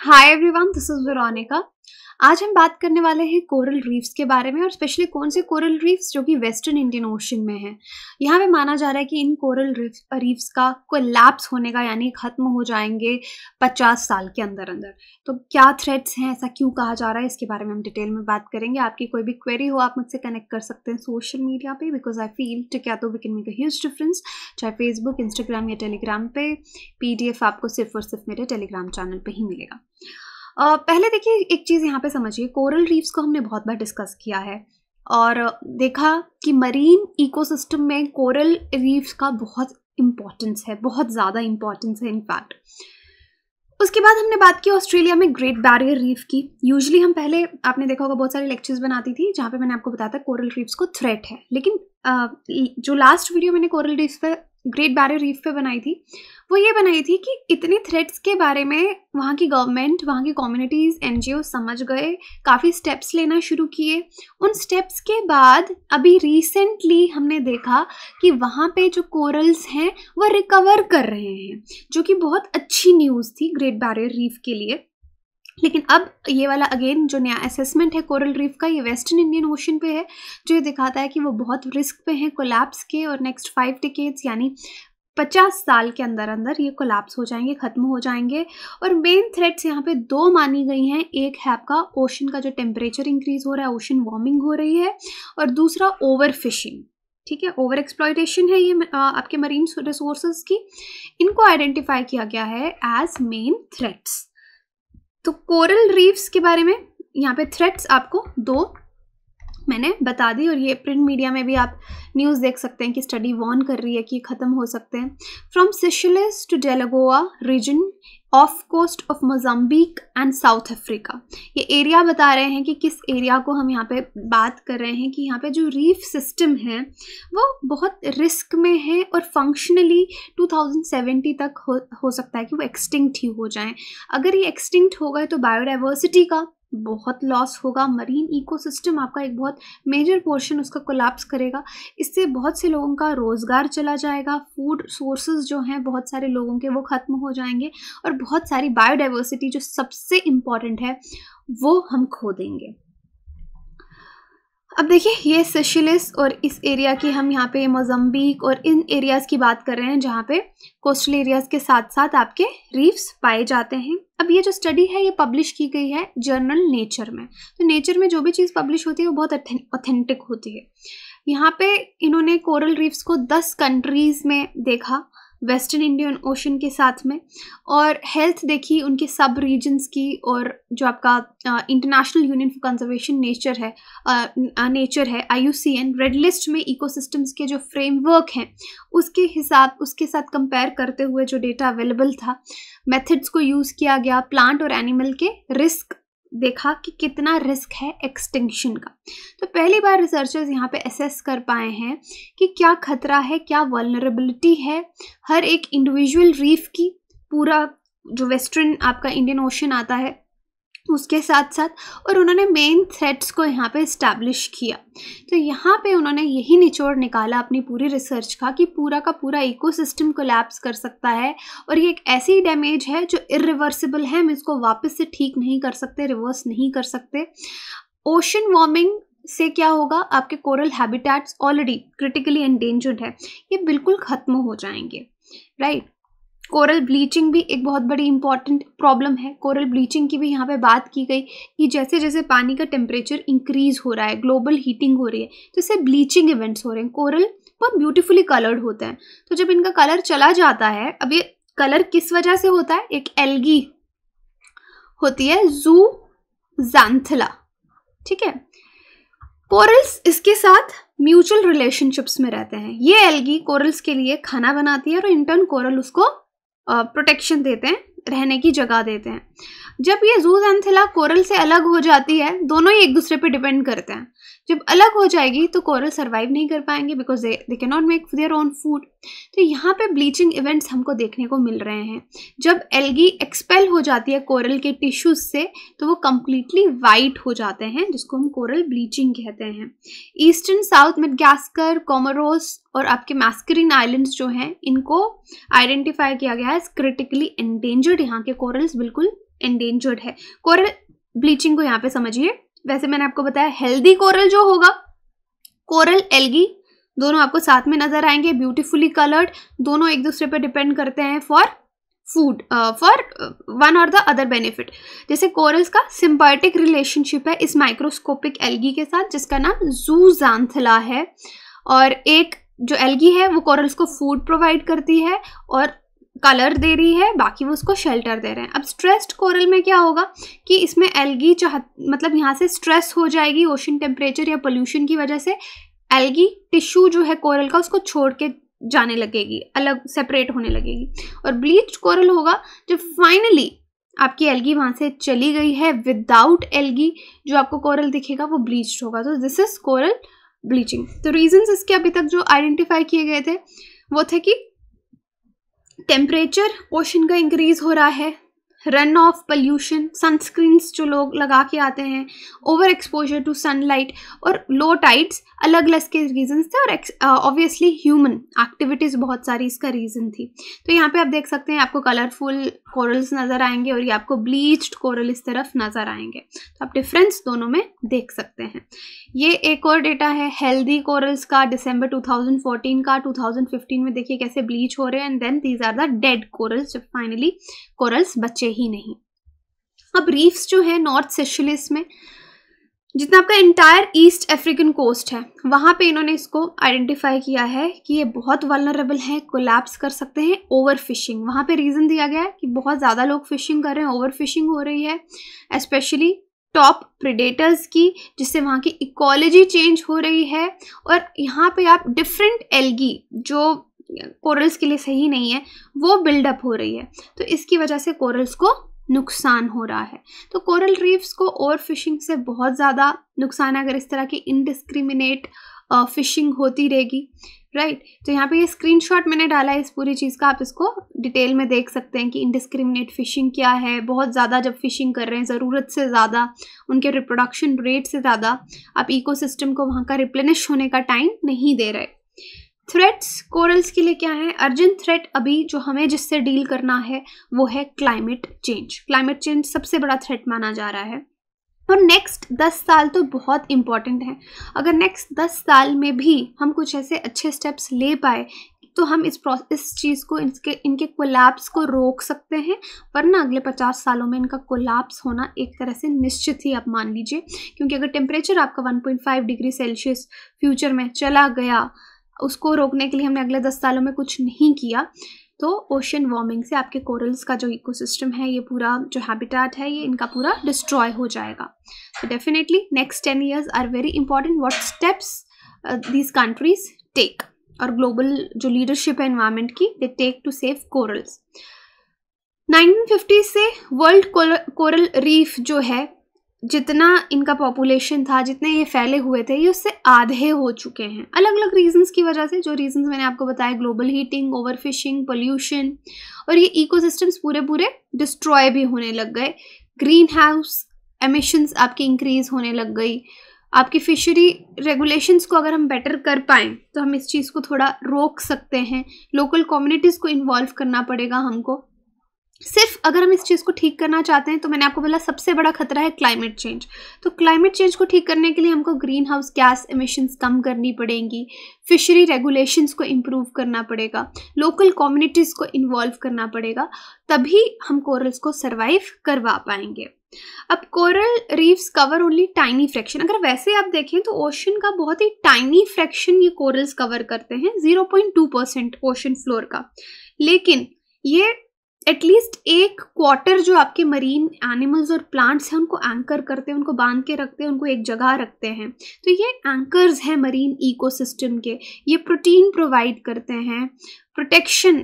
Hi everyone, this is Veronica. आज हम बात करने वाले हैं कोरल रीफ्स के बारे में और स्पेशली कौन से कोरल रीफ्स जो कि वेस्टर्न इंडियन ओशन में है यहाँ पे माना जा रहा है कि इन कोरल रीफ्स का कोलैप्स होने का यानी खत्म हो जाएंगे पचास साल के अंदर अंदर तो क्या थ्रेट्स हैं ऐसा क्यों कहा जा रहा है इसके बारे में हम डिटेल में बात करेंगे आपकी कोई भी क्वेरी हो आप मुझसे कनेक्ट कर सकते हैं सोशल मीडिया पे बिकॉज आई फील टू क्या तो we can make a huge difference चाहे फेसबुक इंस्टाग्राम या टेलीग्राम पर पी आपको सिर्फ और सिर्फ मेरे टेलीग्राम चैनल पर ही मिलेगा पहले देखिए एक चीज़ यहाँ पे समझिए कोरल रीफ्स को हमने बहुत बार डिस्कस किया है और देखा कि मरीन इकोसिस्टम में कोरल रीफ्स का बहुत इंपॉर्टेंस है बहुत ज़्यादा इंपॉर्टेंस है इनफैक्ट उसके बाद हमने बात की ऑस्ट्रेलिया में ग्रेट बैरियर रीफ की यूजली हम पहले आपने देखा होगा बहुत सारे लेक्चर्स बनाती थी जहाँ पे मैंने आपको बताया था कोरल रीफ्स को थ्रेट है लेकिन जो लास्ट वीडियो मैंने कोरल रीफ पे ग्रेट बैरियर रीफ पे बनाई थी वो ये बनाई थी कि इतने थ्रेट्स के बारे में वहाँ की गवर्नमेंट वहाँ की कम्युनिटीज़ एन समझ गए काफ़ी स्टेप्स लेना शुरू किए उन स्टेप्स के बाद अभी रिसेंटली हमने देखा कि वहाँ पे जो कोरल्स हैं वो रिकवर कर रहे हैं जो कि बहुत अच्छी न्यूज़ थी ग्रेट बैरियर रीफ के लिए लेकिन अब ये वाला अगेन जो नया असेसमेंट है कोरल रीफ का ये वेस्टर्न इंडियन ओशन पे है जो ये दिखाता है कि वो बहुत रिस्क पे हैं कोलैप्स के और नेक्स्ट फाइव टिकेट्स यानी पचास साल के अंदर अंदर ये कोलैप्स हो जाएंगे ख़त्म हो जाएंगे और मेन थ्रेट्स यहाँ पे दो मानी गई हैं एक है आपका ओशन का जो टेम्परेचर इंक्रीज हो रहा है ओशन वार्मिंग हो रही है और दूसरा ओवर फिशिंग ठीक है ओवर एक्सप्लॉयटेशन है ये आपके मरीन रिसोर्सेज की इनको आइडेंटिफाई किया गया है एज मेन थ्रेट्स तो कोरल रीफ्स के बारे में यहाँ पे थ्रेट्स आपको दो मैंने बता दी और ये प्रिंट मीडिया में भी आप न्यूज़ देख सकते हैं कि स्टडी वॉन कर रही है कि ख़त्म हो सकते हैं from Seychelles to Delagoa region of coast of Mozambique and South Africa ये एरिया बता रहे हैं कि किस एरिया को हम यहाँ पे बात कर रहे हैं कि यहाँ पे जो रीफ सिस्टम है वो बहुत रिस्क में है और फंक्शनली 2070 तक हो, हो सकता है कि वो एक्सटिंक्ट ही हो जाएं अगर ये एक्सटिंक्ट होगा तो बायोडाइवर्सिटी का बहुत लॉस होगा मरीन इकोसिस्टम आपका एक बहुत मेजर पोर्शन उसका कोलैप्स करेगा इससे बहुत से लोगों का रोज़गार चला जाएगा फूड सोर्सेज जो हैं बहुत सारे लोगों के वो ख़त्म हो जाएंगे और बहुत सारी बायोडाइवर्सिटी जो सबसे इम्पॉर्टेंट है वो हम खो देंगे अब देखिए ये सेशलिस और इस एरिया की हम यहाँ पे मोजम्बिक और इन एरियाज़ की बात कर रहे हैं जहाँ पे कोस्टल एरियाज़ के साथ साथ आपके रीफ्स पाए जाते हैं अब ये जो स्टडी है ये पब्लिश की गई है जर्नल नेचर में तो नेचर में जो भी चीज़ पब्लिश होती है वो बहुत ऑथेंटिक होती है यहाँ पे इन्होंने कोरल रीफ्स को दस कंट्रीज़ में देखा वेस्टर्न इंडियन ओशन के साथ में और हेल्थ देखी उनके सब रीजन्स की और जो आपका international union for conservation nature है नेचर है आई रेड लिस्ट में इकोसिस्टम्स के जो फ्रेमवर्क हैं उसके हिसाब उसके साथ कंपेयर करते हुए जो डेटा अवेलेबल था मेथड्स को यूज़ किया गया प्लांट और एनिमल के रिस्क देखा कि कितना रिस्क है एक्सटिंक्शन का तो पहली बार रिसर्चर्स यहाँ पे असेस कर पाए हैं कि क्या खतरा है क्या वलनरेबिलिटी है हर एक इंडिविजुअल रीफ की पूरा जो वेस्टर्न आपका इंडियन ओशन आता है उसके साथ साथ और उन्होंने मेन थ्रेट्स को यहाँ पे इस्टेब्लिश किया तो यहाँ पे उन्होंने यही निचोड़ निकाला अपनी पूरी रिसर्च का कि पूरा का पूरा इकोसिस्टम कोलैप्स कर सकता है और ये एक ऐसी डैमेज है जो इरिवर्सिबल है हम इसको वापस से ठीक नहीं कर सकते रिवर्स नहीं कर सकते ओशन वार्मिंग से क्या होगा आपके coral habitats already critically endangered है ये बिल्कुल ख़त्म हो जाएंगे राइट right? कोरल ब्लीचिंग भी एक बहुत बड़ी इंपॉर्टेंट प्रॉब्लम है कोरल ब्लीचिंग की भी यहाँ पे बात की गई कि जैसे जैसे पानी का टेम्परेचर इंक्रीज हो रहा है ग्लोबल हीटिंग हो रही है तो इससे ब्लीचिंग इवेंट्स हो रहे हैं कोरल बहुत ब्यूटीफुली कलर्ड होते हैं तो जब इनका कलर चला जाता है अब ये कलर किस वजह से होता है एक एल्गी होती है जू जैंथला ठीक है कोरल्स इसके साथ म्यूचुअल रिलेशनशिप्स में रहते हैं ये एल्गी कोरल्स के लिए खाना बनाती है और इंटर्न कोरल उसको प्रोटेक्शन देते हैं रहने की जगह देते हैं जब ये जूज एंथेला कोरल से अलग हो जाती है दोनों ही एक दूसरे पे डिपेंड करते हैं जब अलग हो जाएगी तो कोरल सर्वाइव नहीं कर पाएंगे because they they can not make their own food तो यहाँ पे ब्लीचिंग इवेंट्स हमको देखने को मिल रहे हैं जब एल्गी एक्सपेल हो जाती है कोरल के टिश्यूज से तो वो कम्प्लीटली वाइट हो जाते हैं जिसको हम कोरल ब्लीचिंग कहते हैं ईस्टर्न साउथ मिडगास्कर कॉमरोस और आपके मैस्करीन आइलैंड्स जो हैं इनको आइडेंटिफाई किया गया है क्रिटिकली एंडेंजर्ड यहाँ के कोरल्स बिल्कुल एंडेंजर्ड है कोरल ब्लीचिंग को यहाँ पे समझिए वैसे मैंने आपको बताया हेल्दी कोरल जो होगा कोरल एल्गी दोनों आपको साथ में नजर आएंगे ब्यूटीफुली कलर्ड दोनों एक दूसरे पर डिपेंड करते हैं फॉर फूड फॉर वन और द अदर बेनिफिट जैसे कोरल्स का सिम्बायोटिक रिलेशनशिप है इस माइक्रोस्कोपिक एल्गी के साथ जिसका नाम जूजांथला है और एक जो एल्गी है वो कोरल्स को फूड प्रोवाइड करती है और कलर दे रही है बाकी वो उसको शेल्टर दे रहे हैं अब स्ट्रेस्ड कोरल में क्या होगा कि इसमें एल्गी चाह मतलब यहाँ से स्ट्रेस हो जाएगी ओशन टेम्परेचर या पोल्यूशन की वजह से एल्गी टिश्यू जो है कोरल का उसको छोड़ के जाने लगेगी अलग सेपरेट होने लगेगी और ब्लीच कोरल होगा जो फाइनली आपकी एल्गी वहाँ से चली गई है विदाउट एल्गी जो आपको कोरल दिखेगा वो ब्लीच होगा तो दिस इज़ कोरल ब्लीचिंग तो रीजन इसके अभी तक जो आइडेंटिफाई किए गए थे वो थे कि टेम्परेचर ओशन का इंक्रीज़ हो रहा है रन ऑफ पल्यूशन सनस्क्रीन्स जो लोग लगा के आते हैं ओवर एक्सपोजर टू सनलाइट और लो टाइड्स अलग अलग के रीजंस थे और ऑब्वियसली ह्यूमन एक्टिविटीज़ बहुत सारी इसका रीज़न थी तो यहाँ पे आप देख सकते हैं आपको कलरफुल कोरल्स नज़र आएंगे और ये आपको ब्लीच्ड कोरल इस तरफ नज़र आएंगे तो आप डिफरेंस दोनों में देख सकते हैं ये एक और डेटा है हेल्दी कोरल्स का दिसंबर 2014 का 2015 में देखिए कैसे ब्लीच हो रहे हैं and then these are the dead corals जब फाइनली कोरल्स बचे ही नहीं अब रीफ्स जो है नॉर्थ सेशलिस में जितना आपका इंटायर ईस्ट अफ्रीकन कोस्ट है वहाँ पे इन्होंने इसको आइडेंटिफाई किया है कि ये बहुत वालनरेबल हैं कोलैप्स कर सकते हैं ओवर फिशिंग वहाँ पे रीज़न दिया गया है कि बहुत ज़्यादा लोग फिशिंग कर रहे हैं ओवर फिशिंग हो रही है स्पेशली टॉप प्रिडेटर्स की जिससे वहाँ की इकोलॉजी चेंज हो रही है और यहाँ पे आप डिफरेंट एलगी जो कोरल्स के लिए सही नहीं है वो बिल्डअप हो रही है तो इसकी वजह से कोरल्स को नुकसान हो रहा है तो कोरल रीफ्स को ओवर फिशिंग से बहुत ज़्यादा नुकसान है अगर इस तरह की इनडिस्क्रिमिनेट फिशिंग होती रहेगी राइट right. तो यहाँ पे ये स्क्रीनशॉट मैंने डाला है इस पूरी चीज़ का आप इसको डिटेल में देख सकते हैं कि इनडिस्क्रिमिनेट फ़िशिंग क्या है बहुत ज़्यादा जब फिशिंग कर रहे हैं ज़रूरत से ज़्यादा उनके रिप्रोडक्शन रेट से ज़्यादा आप इकोसिस्टम को वहाँ का रिप्लेनिश होने का टाइम नहीं दे रहे थ्रेट्स कोरल्स के लिए क्या है अर्जेंट थ्रेट अभी जो हमें जिससे डील करना है वो है क्लाइमेट चेंज क्लाइमेट चेंज सबसे बड़ा थ्रेट माना जा रहा है और नेक्स्ट दस साल तो बहुत इम्पॉर्टेंट है अगर नेक्स्ट दस साल में भी हम कुछ ऐसे अच्छे स्टेप्स ले पाए तो हम इस इस चीज़ को इनके इनके कोलैप्स को रोक सकते हैं वरना अगले पचास सालों में इनका कोलैप्स होना एक तरह से निश्चित ही आप मान लीजिए क्योंकि अगर टेम्परेचर आपका 1.5 डिग्री सेल्सियस फ्यूचर में चला गया उसको रोकने के लिए हमने अगले दस सालों में कुछ नहीं किया तो ओशन वार्मिंग से आपके कोरल्स का जो इकोसिस्टम है ये पूरा जो हैबिटाट है ये इनका पूरा डिस्ट्रॉय हो जाएगा तो definitely next ten years are very important what steps these countries take और ग्लोबल जो लीडरशिप है इन्वायरमेंट की they take to save corals 1950 से वर्ल्ड कोरल रीफ जो है जितना इनका पॉपुलेशन था जितने ये फैले हुए थे ये उससे आधे हो चुके हैं अलग अलग रीजंस की वजह से जो रीजंस मैंने आपको बताया global heating over fishing pollution और ये इकोसिस्टम्स पूरे पूरे डिस्ट्रॉय भी होने लग गए ग्रीन हाउस एमिशंस आपकी इंक्रीज होने लग गई आपकी फिशरी रेगुलेशंस को अगर हम बेटर कर पाएँ तो हम इस चीज़ को थोड़ा रोक सकते हैं लोकल कम्युनिटीज़ को इन्वॉल्व करना पड़ेगा हमको सिर्फ अगर हम इस चीज़ को ठीक करना चाहते हैं तो मैंने आपको बोला सबसे बड़ा खतरा है क्लाइमेट चेंज तो क्लाइमेट चेंज को ठीक करने के लिए हमको ग्रीन हाउस गैस इमिशंस कम करनी पड़ेंगी फिशरी रेगुलेशंस को इम्प्रूव करना पड़ेगा लोकल कम्युनिटीज़ को इन्वॉल्व करना पड़ेगा तभी हम कोरल्स को सर्वाइव करवा पाएंगे अब coral reefs cover only tiny fraction अगर वैसे आप देखें तो ओशन का बहुत ही टाइनी फ्रैक्शन ये कोरल्स कवर करते हैं जीरो परसेंट ओशन फ्लोर का लेकिन ये एटलीस्ट एक क्वार्टर जो आपके मरीन एनिमल्स और प्लांट्स हैं उनको एंकर करते हैं उनको बांध के रखते हैं उनको एक जगह रखते हैं तो ये एंकर्स हैं मरीन इकोसिस्टम के ये प्रोटीन प्रोवाइड करते हैं प्रोटेक्शन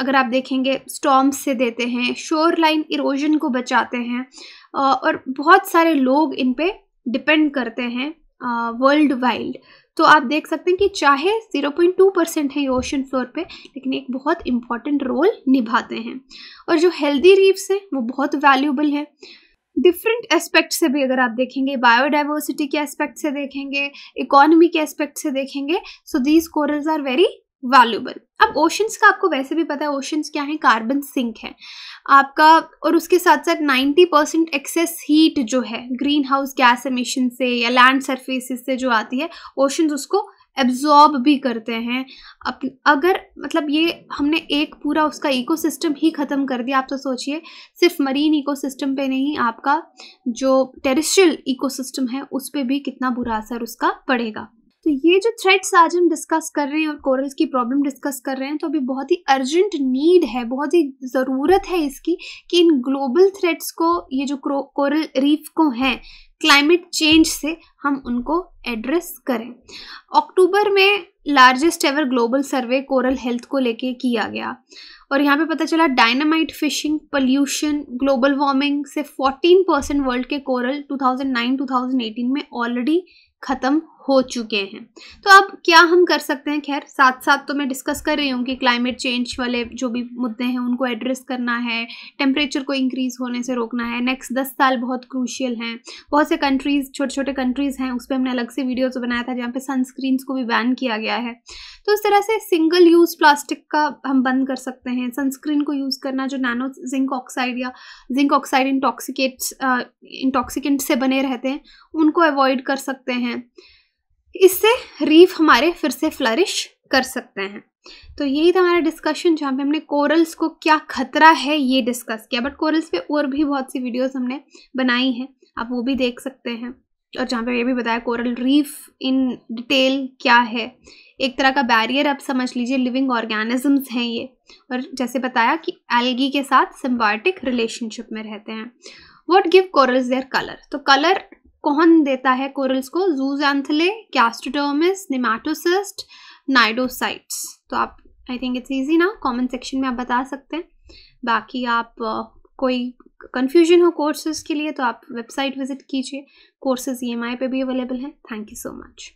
अगर आप देखेंगे स्टॉम्स से देते हैं शोर लाइन इरोजन को बचाते हैं और बहुत सारे लोग इन पर डिपेंड करते हैं वर्ल्ड वाइड तो आप देख सकते हैं कि चाहे 0.2 परसेंट है ये ओशन फ्लोर पे लेकिन एक बहुत इंपॉर्टेंट रोल निभाते हैं और जो हेल्दी रीफ्स हैं वो बहुत वैल्यूबल है डिफरेंट एस्पेक्ट से भी अगर आप देखेंगे बायोडाइवर्सिटी के एस्पेक्ट से देखेंगे इकोनॉमी के एस्पेक्ट से देखेंगे so these corals are very valuable अब ओशंस का आपको वैसे भी पता है ओशंस क्या है कार्बन सिंक है आपका और उसके साथ साथ 90 परसेंट एक्सेस हीट जो है ग्रीन हाउस गैस एमिशन से या लैंड सरफेसिस से जो आती है ओशंस उसको एब्जॉर्ब भी करते हैं अप, अगर मतलब ये हमने एक पूरा उसका इकोसिस्टम ही ख़त्म कर दिया आप तो सोचिए सिर्फ मरीन इकोसिस्टम पे नहीं आपका जो टेरिस्ट्रियल इकोसिस्टम है उस पर भी कितना बुरा असर उसका पड़ेगा तो ये जो थ्रेट्स आज हम डिस्कस कर रहे हैं और कोरल्स की प्रॉब्लम डिस्कस कर रहे हैं तो अभी बहुत ही अर्जेंट नीड है बहुत ही ज़रूरत है इसकी कि इन ग्लोबल थ्रेट्स को ये जो कोरल रीफ को हैं क्लाइमेट चेंज से हम उनको एड्रेस करें अक्टूबर में largest ever global survey coral health को लेके किया गया और यहाँ पे पता चला dynamite fishing pollution global warming से 14 परसेंट वर्ल्ड के कोरल 2009-2018 में ऑलरेडी ख़त्म हो चुके हैं तो अब क्या हम कर सकते हैं खैर साथ साथ तो मैं डिस्कस कर रही हूँ कि क्लाइमेट चेंज वाले जो भी मुद्दे हैं उनको एड्रेस करना है टेम्परेचर को इंक्रीज़ होने से रोकना है नेक्स्ट दस साल बहुत क्रूशियल हैं बहुत से कंट्रीज़ छोटे छोटे कंट्रीज़ हैं उस पर हमने अलग से वीडियोज़ बनाया था जहाँ पर सनस्क्रीनस को भी बैन किया गया है तो इस तरह से सिंगल यूज़ प्लास्टिक का हम बंद कर सकते हैं सनस्क्रीन को यूज़ करना जो नैनो जिंक ऑक्साइड या जिंक ऑक्साइड इंटॉक्सिकेट्स इंटॉक्सिकेंट से बने रहते हैं उनको अवॉइड कर सकते हैं इससे रीफ हमारे फिर से फ्लरिश कर सकते हैं तो यही था हमारा डिस्कशन जहाँ पे हमने कोरल्स को क्या खतरा है ये डिस्कस किया बट कोरल्स पे और भी बहुत सी वीडियोस हमने बनाई हैं आप वो भी देख सकते हैं और जहाँ पे ये भी बताया कोरल रीफ इन डिटेल क्या है एक तरह का बैरियर आप समझ लीजिए लिविंग ऑर्गेनिजम्स हैं ये और जैसे बताया कि एल्गी के साथ सिम्बायोटिक रिलेशनशिप में रहते हैं what give corals their colour तो कलर कौन देता है कोरल्स को जूजैंथले कैस्टोडोमिस निमाटोसिस्ट नाइडोसाइट्स तो आप आई थिंक इट्स ईजी ना कमेंट सेक्शन में आप बता सकते हैं बाकी आप uh, कोई कन्फ्यूजन हो कोर्सेज के लिए तो आप वेबसाइट विजिट कीजिए कोर्सेज ई e पे भी अवेलेबल हैं थैंक यू सो मच